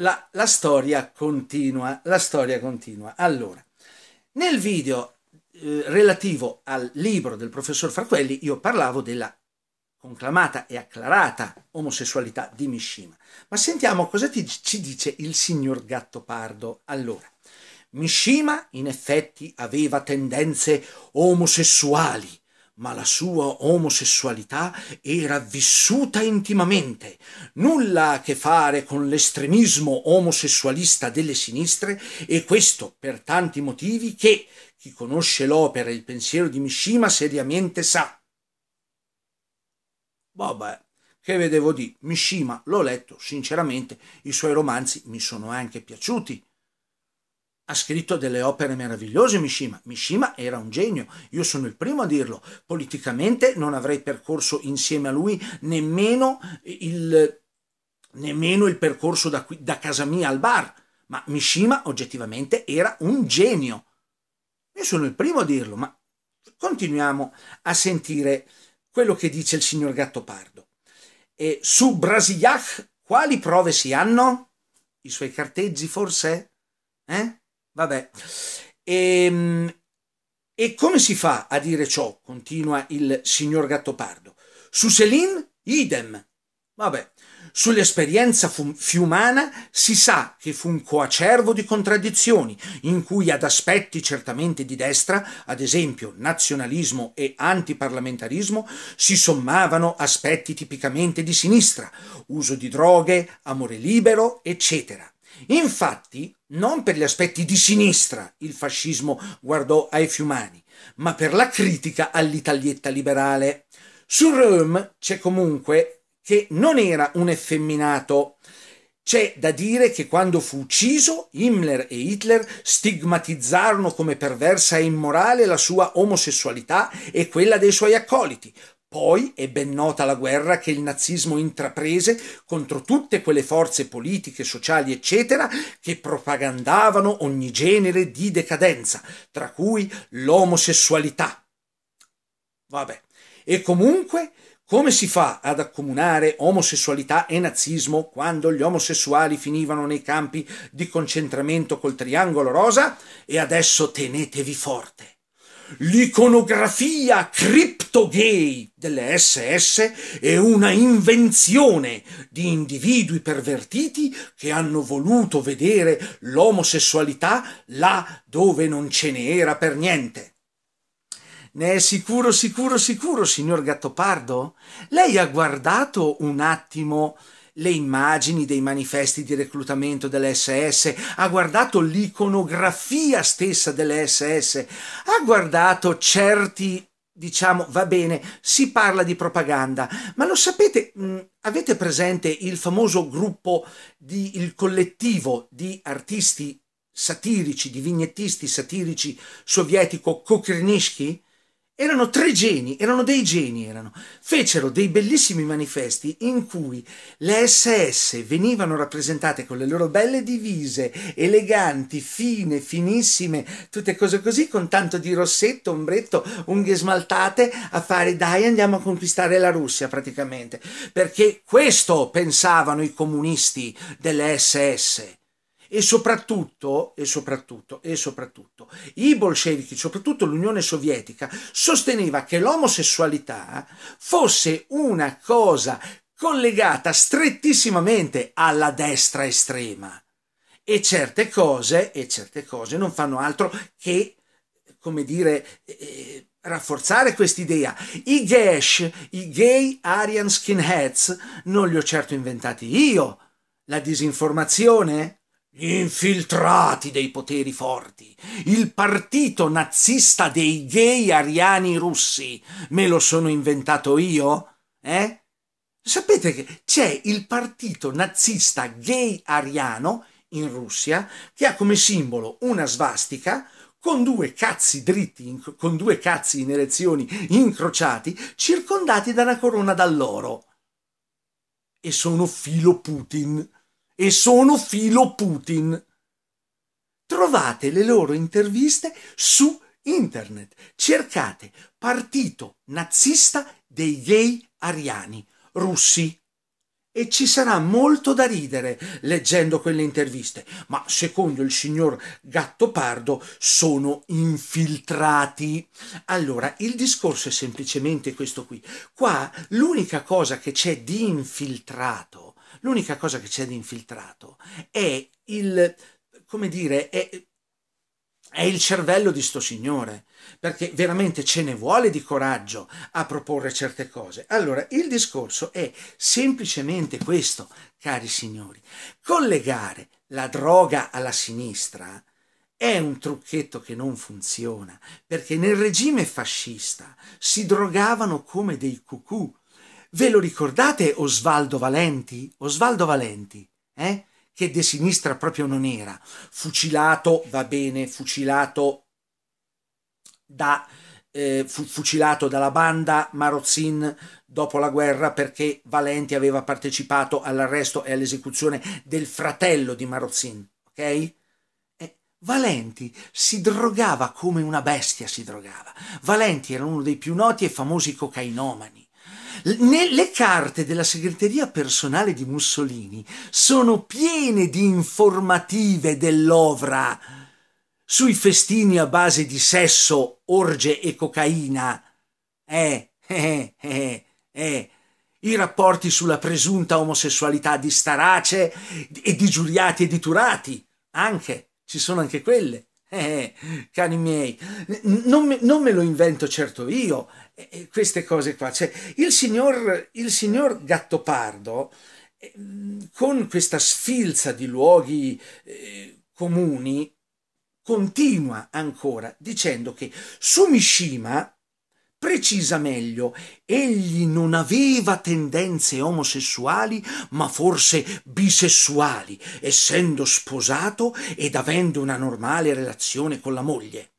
la, la storia continua, la storia continua. Allora, nel video eh, relativo al libro del professor Farquelli io parlavo della conclamata e acclarata omosessualità di Mishima. Ma sentiamo cosa ti, ci dice il signor Gattopardo. Allora, Mishima in effetti aveva tendenze omosessuali ma la sua omosessualità era vissuta intimamente. Nulla a che fare con l'estremismo omosessualista delle sinistre e questo per tanti motivi che chi conosce l'opera e il pensiero di Mishima seriamente sa. Vabbè, che vedevo di Mishima, l'ho letto sinceramente, i suoi romanzi mi sono anche piaciuti ha scritto delle opere meravigliose Mishima. Mishima era un genio, io sono il primo a dirlo. Politicamente non avrei percorso insieme a lui nemmeno il, nemmeno il percorso da, qui, da casa mia al bar, ma Mishima oggettivamente era un genio. Io sono il primo a dirlo, ma continuiamo a sentire quello che dice il signor Gattopardo. E su Brasiliach quali prove si hanno? I suoi carteggi forse? Eh? Vabbè. E, ehm, e come si fa a dire ciò? Continua il signor Gattopardo. Su Selin, idem. Vabbè. Sull'esperienza fiumana si sa che fu un coacervo di contraddizioni, in cui ad aspetti certamente di destra, ad esempio nazionalismo e antiparlamentarismo, si sommavano aspetti tipicamente di sinistra, uso di droghe, amore libero, eccetera. Infatti, non per gli aspetti di sinistra il fascismo guardò ai fiumani, ma per la critica all'italietta liberale. Su Röhm c'è comunque che non era un effeminato. C'è da dire che quando fu ucciso, Himmler e Hitler stigmatizzarono come perversa e immorale la sua omosessualità e quella dei suoi accoliti, poi è ben nota la guerra che il nazismo intraprese contro tutte quelle forze politiche, sociali, eccetera, che propagandavano ogni genere di decadenza, tra cui l'omosessualità. Vabbè. E comunque, come si fa ad accomunare omosessualità e nazismo quando gli omosessuali finivano nei campi di concentramento col triangolo rosa? E adesso tenetevi forte. L'iconografia criptogay delle SS è una invenzione di individui pervertiti che hanno voluto vedere l'omosessualità là dove non ce n'era per niente. Ne è sicuro, sicuro, sicuro, signor Gattopardo? Lei ha guardato un attimo le immagini dei manifesti di reclutamento dell'SS, ha guardato l'iconografia stessa dell'SS, ha guardato certi, diciamo, va bene, si parla di propaganda, ma lo sapete, mh, mm, avete presente il famoso gruppo, di, il collettivo di artisti satirici, di vignettisti satirici sovietico Kokrinishki? erano tre geni, erano dei geni, erano. fecero dei bellissimi manifesti in cui le SS venivano rappresentate con le loro belle divise, eleganti, fine, finissime, tutte cose così, con tanto di rossetto, ombretto, unghie smaltate, a fare dai andiamo a conquistare la Russia praticamente, perché questo pensavano i comunisti delle SS e soprattutto, e soprattutto, e soprattutto, i bolscevichi, soprattutto l'Unione Sovietica, sosteneva che l'omosessualità fosse una cosa collegata strettissimamente alla destra estrema. E certe cose, e certe cose non fanno altro che, come dire, eh, rafforzare quest'idea. I Gesh, i gay Aryan skinheads, non li ho certo inventati io. La disinformazione, gli infiltrati dei poteri forti, il partito nazista dei gay ariani russi, me lo sono inventato io? Eh? Sapete che c'è il partito nazista gay ariano in Russia che ha come simbolo una svastica con due cazzi dritti, con due cazzi in erezioni incrociati, circondati da una corona d'alloro. E sono filo Putin e sono filo Putin. Trovate le loro interviste su internet. Cercate Partito Nazista dei Gay Ariani, russi. E ci sarà molto da ridere leggendo quelle interviste, ma secondo il signor Gattopardo sono infiltrati. Allora, il discorso è semplicemente questo qui. Qua l'unica cosa che c'è di infiltrato L'unica cosa che c'è di infiltrato è il, come dire, è, è il cervello di sto signore, perché veramente ce ne vuole di coraggio a proporre certe cose. Allora, il discorso è semplicemente questo, cari signori. Collegare la droga alla sinistra è un trucchetto che non funziona, perché nel regime fascista si drogavano come dei cucù Ve lo ricordate Osvaldo Valenti? Osvaldo Valenti, eh? che de sinistra proprio non era. Fucilato, va bene, fucilato, da, eh, fu, fucilato dalla banda Marozin dopo la guerra perché Valenti aveva partecipato all'arresto e all'esecuzione del fratello di Marozin, ok? Eh, Valenti si drogava come una bestia si drogava. Valenti era uno dei più noti e famosi cocainomani. Le carte della segreteria personale di Mussolini sono piene di informative dell'ovra sui festini a base di sesso, orge e cocaina. Eh, eh, eh, eh. I rapporti sulla presunta omosessualità di Starace e di Giuliati e di Turati. Anche, ci sono anche quelle. Eh, eh cani miei, non me, non me, lo invento certo io, eh, queste cose qua. Cioè, il, signor, il signor Gattopardo, eh, con questa sfilza di luoghi eh, comuni, continua ancora dicendo che Sumishima precisa meglio, egli non aveva tendenze omosessuali, ma forse bisessuali, essendo sposato ed avendo una normale relazione con la moglie.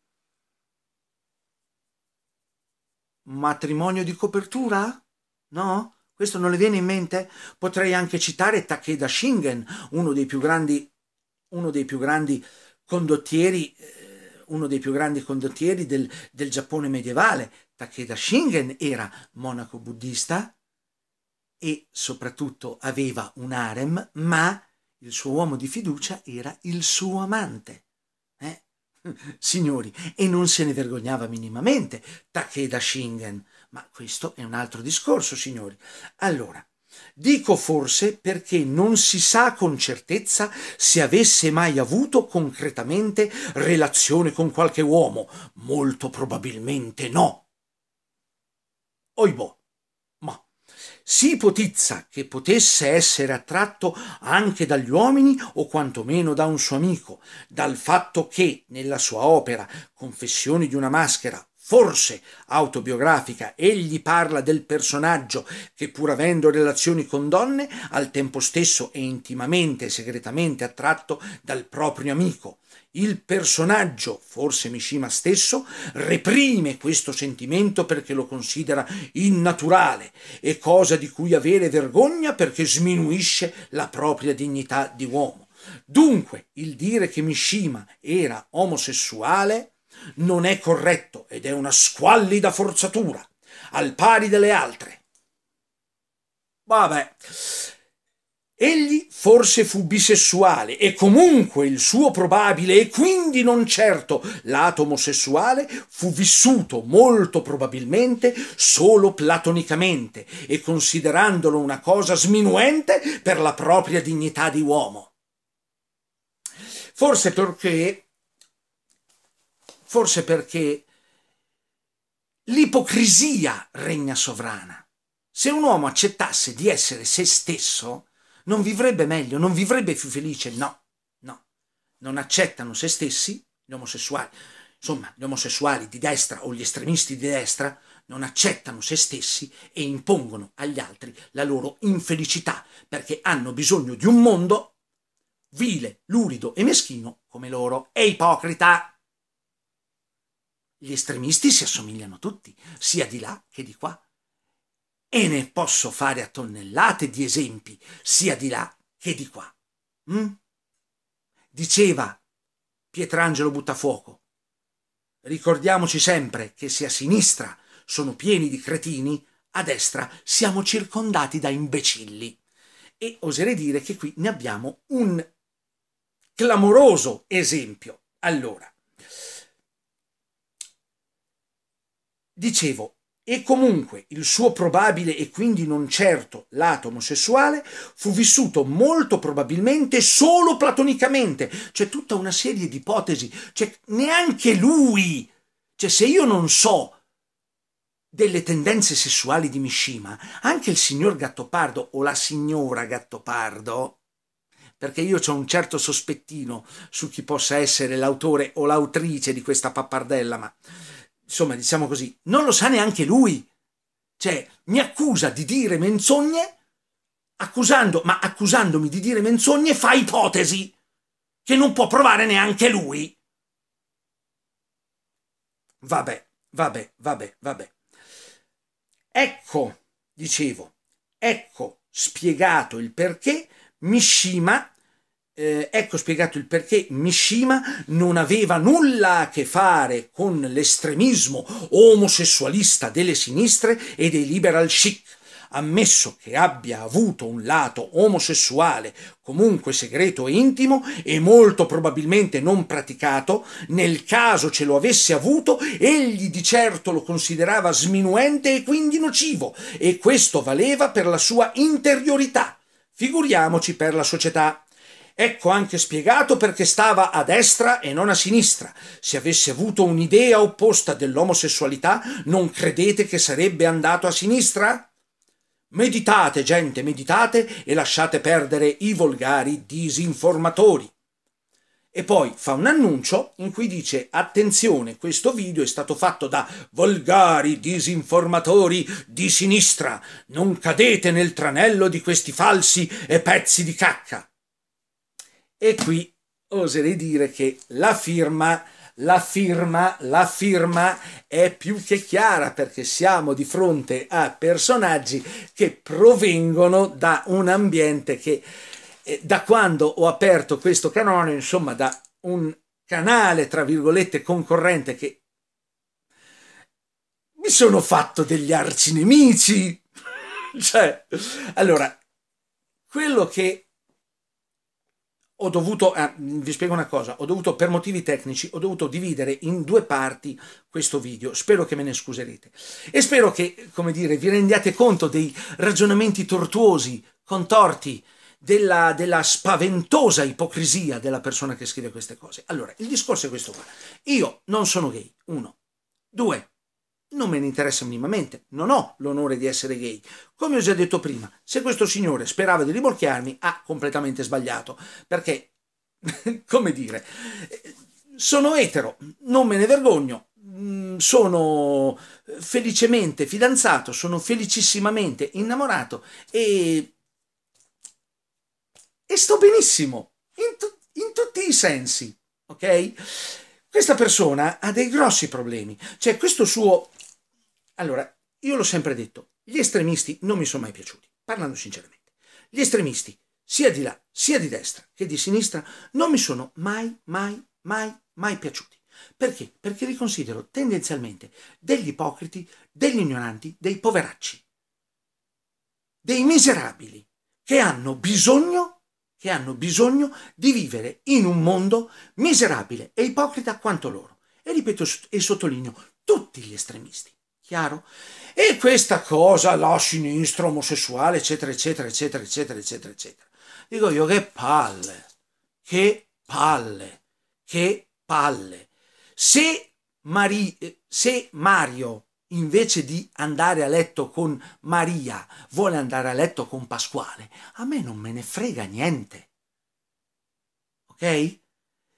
matrimonio di copertura? No? Questo non le viene in mente? Potrei anche citare Takeda Shingen, uno dei più grandi, uno dei più grandi condottieri, eh, uno dei più grandi condottieri del, del Giappone medievale. Takeda Shingen era monaco buddista e soprattutto aveva un harem, ma il suo uomo di fiducia era il suo amante signori, e non se ne vergognava minimamente Takeda Shingen. Ma questo è un altro discorso, signori. Allora, Dico forse perché non si sa con certezza se avesse mai avuto concretamente relazione con qualche uomo. Molto probabilmente no. Oibò, si ipotizza che potesse essere attratto anche dagli uomini o quantomeno da un suo amico, dal fatto che nella sua opera Confessioni di una maschera forse autobiografica, egli parla del personaggio che pur avendo relazioni con donne, al tempo stesso è intimamente e segretamente attratto dal proprio amico. Il personaggio, forse Mishima stesso, reprime questo sentimento perché lo considera innaturale e cosa di cui avere vergogna perché sminuisce la propria dignità di uomo. Dunque, il dire che Mishima era omosessuale non è corretto ed è una squallida forzatura, al pari delle altre. Vabbè. Egli forse fu bisessuale e comunque il suo probabile e quindi non certo lato omosessuale fu vissuto molto probabilmente solo platonicamente e considerandolo una cosa sminuente per la propria dignità di uomo. Forse perché forse perché l'ipocrisia regna sovrana. Se un uomo accettasse di essere se stesso, non vivrebbe meglio, non vivrebbe più felice. No, no. Non accettano se stessi gli omosessuali. Insomma, gli omosessuali di destra o gli estremisti di destra non accettano se stessi e impongono agli altri la loro infelicità perché hanno bisogno di un mondo vile, lurido e meschino come loro. È ipocrita! Gli estremisti si assomigliano tutti, sia di là che di qua. E ne posso fare a tonnellate di esempi, sia di là che di qua. Mm? Diceva Pietrangelo Buttafuoco, ricordiamoci sempre che se a sinistra sono pieni di cretini, a destra siamo circondati da imbecilli. E oserei dire che qui ne abbiamo un clamoroso esempio. Allora, Dicevo, e comunque il suo probabile e quindi non certo lato omosessuale fu vissuto molto probabilmente solo platonicamente. C'è tutta una serie di ipotesi, cioè neanche lui. Cioè se io non so delle tendenze sessuali di Mishima, anche il signor Gattopardo o la signora Gattopardo, perché io ho un certo sospettino su chi possa essere l'autore o l'autrice di questa pappardella, ma insomma, diciamo così, non lo sa neanche lui. Cioè, mi accusa di dire menzogne, accusando, ma accusandomi di dire menzogne fa ipotesi che non può provare neanche lui. Vabbè, vabbè, vabbè, vabbè. Ecco, dicevo, ecco spiegato il perché Mishima eh, ecco spiegato il perché Mishima non aveva nulla a che fare con l'estremismo omosessualista delle sinistre e dei liberal chic. Ammesso che abbia avuto un lato omosessuale, comunque segreto e intimo, e molto probabilmente non praticato, nel caso ce lo avesse avuto, egli di certo lo considerava sminuente e quindi nocivo, e questo valeva per la sua interiorità. Figuriamoci per la società. Ecco anche spiegato perché stava a destra e non a sinistra. Se avesse avuto un'idea opposta dell'omosessualità, non credete che sarebbe andato a sinistra? Meditate, gente, meditate e lasciate perdere i volgari disinformatori. E poi fa un annuncio in cui dice attenzione, questo video è stato fatto da volgari disinformatori di sinistra, non cadete nel tranello di questi falsi e pezzi di cacca. E qui oserei dire che la firma, la firma, la firma è più che chiara perché siamo di fronte a personaggi che provengono da un ambiente che eh, da quando ho aperto questo canone, insomma, da un canale, tra virgolette, concorrente che mi sono fatto degli arcinemici. cioè, allora, quello che ho dovuto, eh, vi spiego una cosa, ho dovuto per motivi tecnici, ho dovuto dividere in due parti questo video, spero che me ne scuserete e spero che, come dire, vi rendiate conto dei ragionamenti tortuosi, contorti, della, della spaventosa ipocrisia della persona che scrive queste cose. Allora, il discorso è questo qua, io non sono gay, uno, due, non me ne interessa minimamente, non ho l'onore di essere gay. Come ho già detto prima, se questo signore sperava di rimorchiarmi, ha completamente sbagliato, perché, come dire, sono etero, non me ne vergogno, mm, sono felicemente fidanzato, sono felicissimamente innamorato e, e sto benissimo in, tu, in tutti i sensi, ok? Questa persona ha dei grossi problemi, cioè questo suo... Allora, io l'ho sempre detto, gli estremisti non mi sono mai piaciuti, parlando sinceramente. Gli estremisti, sia di là, sia di destra che di sinistra, non mi sono mai, mai, mai, mai piaciuti. Perché? Perché li considero tendenzialmente degli ipocriti, degli ignoranti, dei poveracci, dei miserabili, che hanno bisogno di che hanno bisogno di vivere in un mondo miserabile e ipocrita quanto loro. E ripeto e sottolineo, tutti gli estremisti. Chiaro? E questa cosa, la sinistra omosessuale, eccetera, eccetera, eccetera, eccetera, eccetera, eccetera. Dico io che palle, che palle, che palle. Se, Mari, se Mario invece di andare a letto con Maria, vuole andare a letto con Pasquale. A me non me ne frega niente. Ok?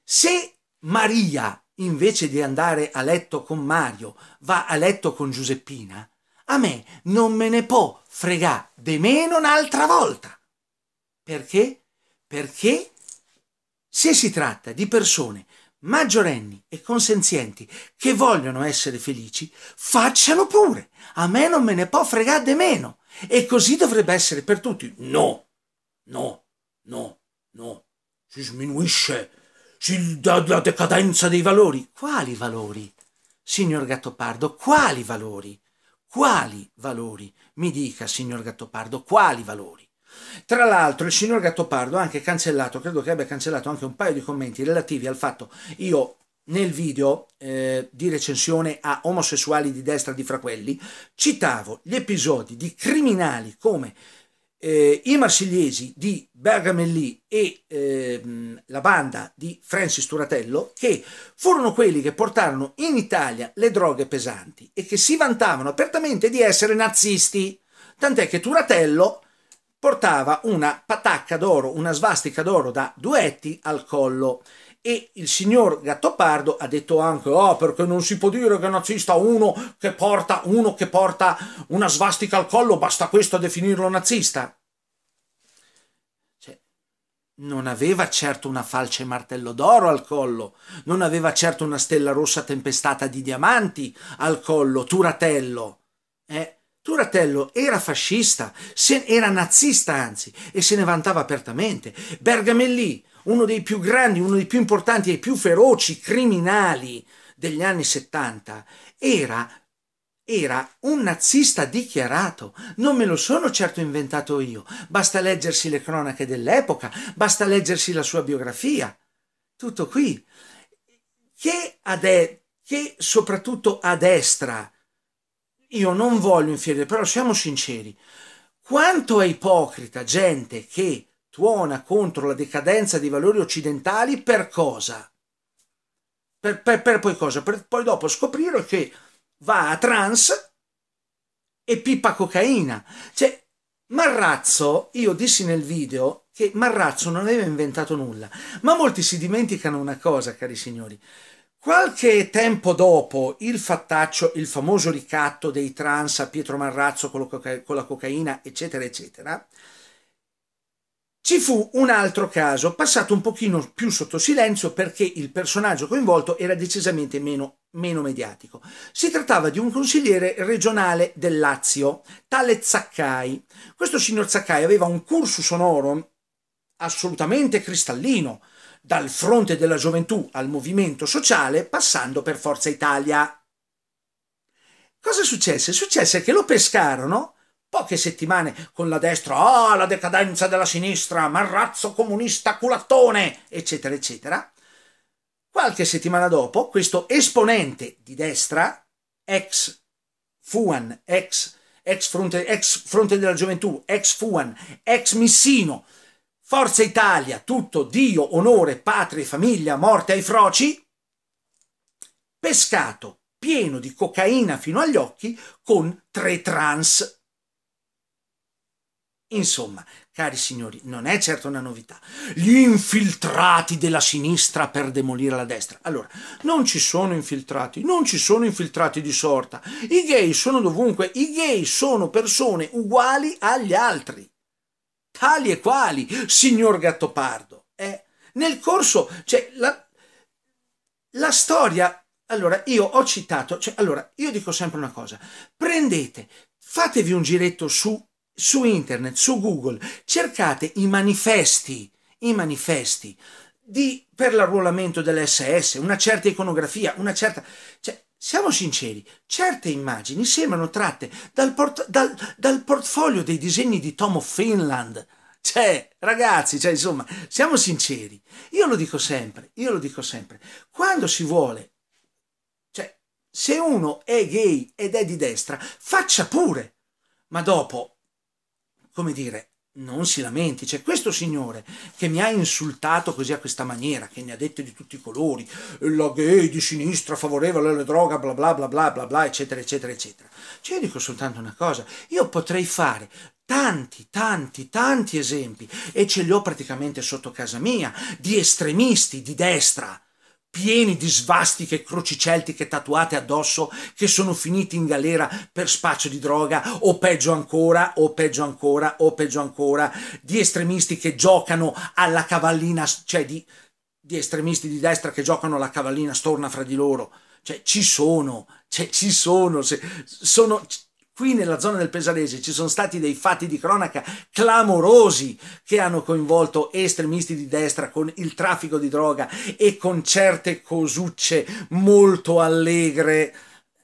Se Maria, invece di andare a letto con Mario, va a letto con Giuseppina, a me non me ne può fregare de meno un'altra volta. Perché? Perché se si tratta di persone maggiorenni e consenzienti che vogliono essere felici, facciano pure. A me non me ne può fregare di meno. E così dovrebbe essere per tutti. No, no, no, no. Si sminuisce si dà la decadenza dei valori. Quali valori? Signor Gattopardo, quali valori? Quali valori? Mi dica, signor Gattopardo, quali valori? Tra l'altro il signor Gattopardo ha anche cancellato, credo che abbia cancellato anche un paio di commenti relativi al fatto io nel video eh, di recensione a omosessuali di destra di Fraquelli citavo gli episodi di criminali come eh, i marsigliesi di Bergamelli e eh, la banda di Francis Turatello che furono quelli che portarono in Italia le droghe pesanti e che si vantavano apertamente di essere nazisti tant'è che Turatello portava una patacca d'oro, una svastica d'oro da duetti al collo. E il signor Gattopardo ha detto anche: Oh, perché non si può dire che è nazista uno che porta, uno che porta una svastica al collo, basta questo a definirlo nazista. Cioè, non aveva certo una falce e martello d'oro al collo, non aveva certo una stella rossa tempestata di diamanti al collo, Turatello. Eh? Turatello era fascista, se, era nazista anzi, e se ne vantava apertamente. Bergamelli, uno dei più grandi, uno dei più importanti e più feroci criminali degli anni 70, era, era un nazista dichiarato. Non me lo sono certo inventato io. Basta leggersi le cronache dell'epoca, basta leggersi la sua biografia. Tutto qui. Che, ade- che soprattutto a destra io non voglio infierire, però siamo sinceri. Quanto è ipocrita gente che tuona contro la decadenza dei valori occidentali per cosa? Per, per, per poi cosa? Per poi dopo scoprire che va a trans e pippa cocaina. Cioè, Marrazzo, io dissi nel video che Marrazzo non aveva inventato nulla, ma molti si dimenticano una cosa, cari signori. Qualche tempo dopo il fattaccio, il famoso ricatto dei trans a Pietro Marrazzo con la, coca- con la cocaina, eccetera, eccetera, ci fu un altro caso, passato un pochino più sotto silenzio perché il personaggio coinvolto era decisamente meno, meno mediatico. Si trattava di un consigliere regionale del Lazio, tale Zaccai. Questo signor Zaccai aveva un cursus sonoro assolutamente cristallino, dal fronte della gioventù al movimento sociale, passando per Forza Italia. Cosa successe? Successe che lo pescarono poche settimane con la destra, ah, oh, la decadenza della sinistra, marrazzo comunista culattone, eccetera, eccetera. Qualche settimana dopo, questo esponente di destra, ex Fuan, ex, ex, fronte, ex fronte della gioventù, ex Fuan, ex Missino, Forza Italia, tutto Dio, onore, patria, famiglia, morte ai froci. Pescato pieno di cocaina fino agli occhi con tre trans. Insomma, cari signori, non è certo una novità. Gli infiltrati della sinistra per demolire la destra. Allora, non ci sono infiltrati, non ci sono infiltrati di sorta. I gay sono dovunque, i gay sono persone uguali agli altri tali e quali, signor Gattopardo. Eh? Nel corso, cioè, la, la storia, allora, io ho citato, cioè, allora, io dico sempre una cosa, prendete, fatevi un giretto su, su internet, su Google, cercate i manifesti, i manifesti di, per l'arruolamento dell'SS, una certa iconografia, una certa... Cioè, siamo sinceri, certe immagini sembrano tratte dal, port- dal, dal portfolio dei disegni di Tomo Finland. Cioè, ragazzi, cioè, insomma, siamo sinceri. Io lo dico sempre, io lo dico sempre. Quando si vuole, cioè, se uno è gay ed è di destra, faccia pure. Ma dopo, come dire, non si lamenti, c'è questo signore che mi ha insultato così a questa maniera, che ne ha dette di tutti i colori, la gay di sinistra favorevole alle droga, bla bla bla bla bla bla, eccetera, eccetera, eccetera. Cioè, io dico soltanto una cosa, io potrei fare tanti, tanti, tanti esempi, e ce li ho praticamente sotto casa mia, di estremisti di destra, pieni di svastiche croci celtiche tatuate addosso che sono finiti in galera per spaccio di droga o peggio ancora, o peggio ancora, o peggio ancora, di estremisti che giocano alla cavallina, cioè di, di estremisti di destra che giocano alla cavallina storna fra di loro. Cioè, ci sono, cioè, ci sono, se, sono, Qui nella zona del Pesarese ci sono stati dei fatti di cronaca clamorosi che hanno coinvolto estremisti di destra con il traffico di droga e con certe cosucce molto allegre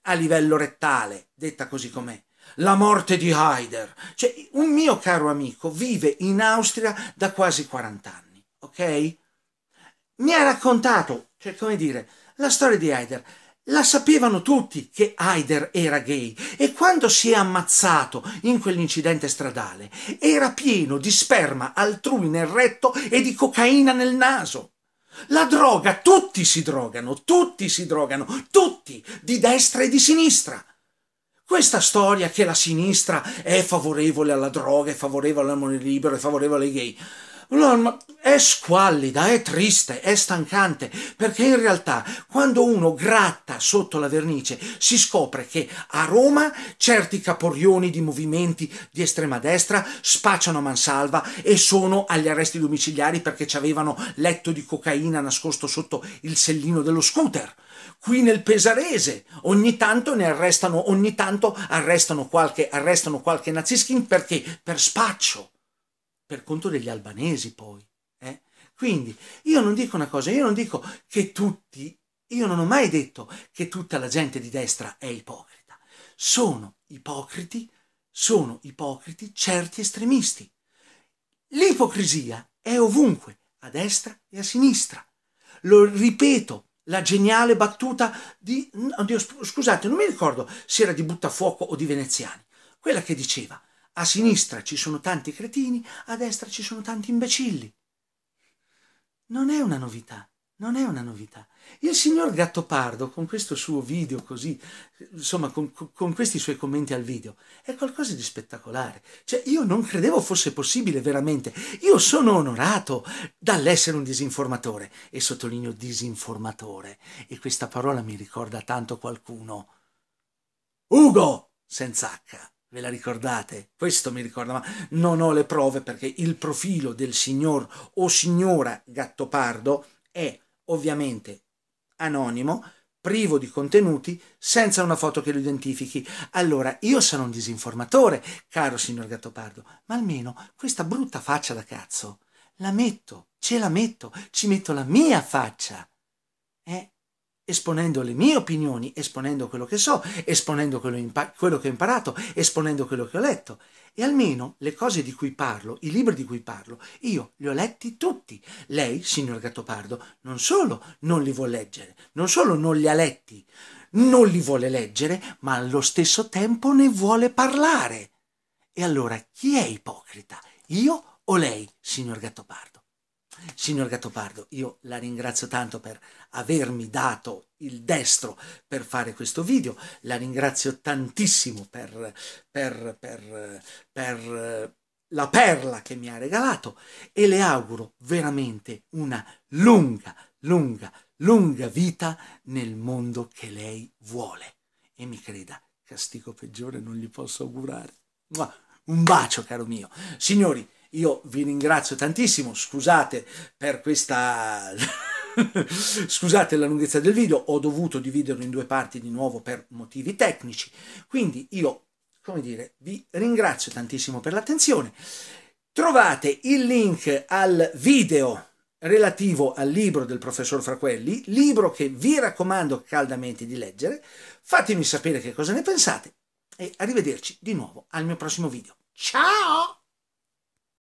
a livello rettale, detta così com'è. La morte di Haider. Cioè, un mio caro amico vive in Austria da quasi 40 anni, ok? Mi ha raccontato, cioè, come dire, la storia di Haider la sapevano tutti che Haider era gay e quando si è ammazzato in quell'incidente stradale era pieno di sperma altrui nel retto e di cocaina nel naso. La droga, tutti si drogano, tutti si drogano, tutti, di destra e di sinistra. Questa storia che la sinistra è favorevole alla droga, è favorevole all'amore libero, è favorevole ai gay. Allora, è squallida, è triste, è stancante, perché in realtà quando uno gratta sotto la vernice si scopre che a Roma certi caporioni di movimenti di estrema destra spacciano a mansalva e sono agli arresti domiciliari perché ci avevano letto di cocaina nascosto sotto il sellino dello scooter qui nel Pesarese. Ogni tanto ne arrestano, ogni tanto arrestano qualche, arrestano qualche naziskin perché per spaccio per conto degli albanesi poi. Eh? Quindi io non dico una cosa, io non dico che tutti, io non ho mai detto che tutta la gente di destra è ipocrita. Sono ipocriti, sono ipocriti certi estremisti. L'ipocrisia è ovunque, a destra e a sinistra. Lo ripeto, la geniale battuta di... Oddio, scusate, non mi ricordo se era di Buttafuoco o di Veneziani. Quella che diceva, a sinistra ci sono tanti cretini, a destra ci sono tanti imbecilli. Non è una novità, non è una novità. Il signor Gattopardo, con questo suo video così, insomma, con, con, questi suoi commenti al video, è qualcosa di spettacolare. Cioè, io non credevo fosse possibile veramente. Io sono onorato dall'essere un disinformatore. E sottolineo disinformatore. E questa parola mi ricorda tanto qualcuno. Ugo! Senza H. Ve la ricordate? Questo mi ricorda, ma Non ho le prove perché il profilo del signor o signora Gattopardo è ovviamente anonimo, privo di contenuti, senza una foto che lo identifichi. Allora, io sono un disinformatore, caro signor Gattopardo, ma almeno questa brutta faccia da cazzo la metto, ce la metto, ci metto la mia faccia. Eh? esponendo le mie opinioni, esponendo quello che so, esponendo quello, impa- quello, che ho imparato, esponendo quello che ho letto. E almeno le cose di cui parlo, i libri di cui parlo, io li ho letti tutti. Lei, signor Gattopardo, non solo non li vuole leggere, non solo non li ha letti, non li vuole leggere, ma allo stesso tempo ne vuole parlare. E allora chi è ipocrita? Io o lei, signor Gattopardo? Signor Gattopardo, io la ringrazio tanto per avermi dato il destro per fare questo video, la ringrazio tantissimo per, per, per, per la perla che mi ha regalato e le auguro veramente una lunga, lunga, lunga vita nel mondo che lei vuole. E mi creda, castigo peggiore non gli posso augurare. Un bacio, caro mio. Signori, io vi ringrazio tantissimo, scusate per questa... scusate la lunghezza del video, ho dovuto dividerlo in due parti di nuovo per motivi tecnici, quindi io, come dire, vi ringrazio tantissimo per l'attenzione. Trovate il link al video relativo al libro del professor Fraquelli, libro che vi raccomando caldamente di leggere. Fatemi sapere che cosa ne pensate e arrivederci di nuovo al mio prossimo video. Ciao!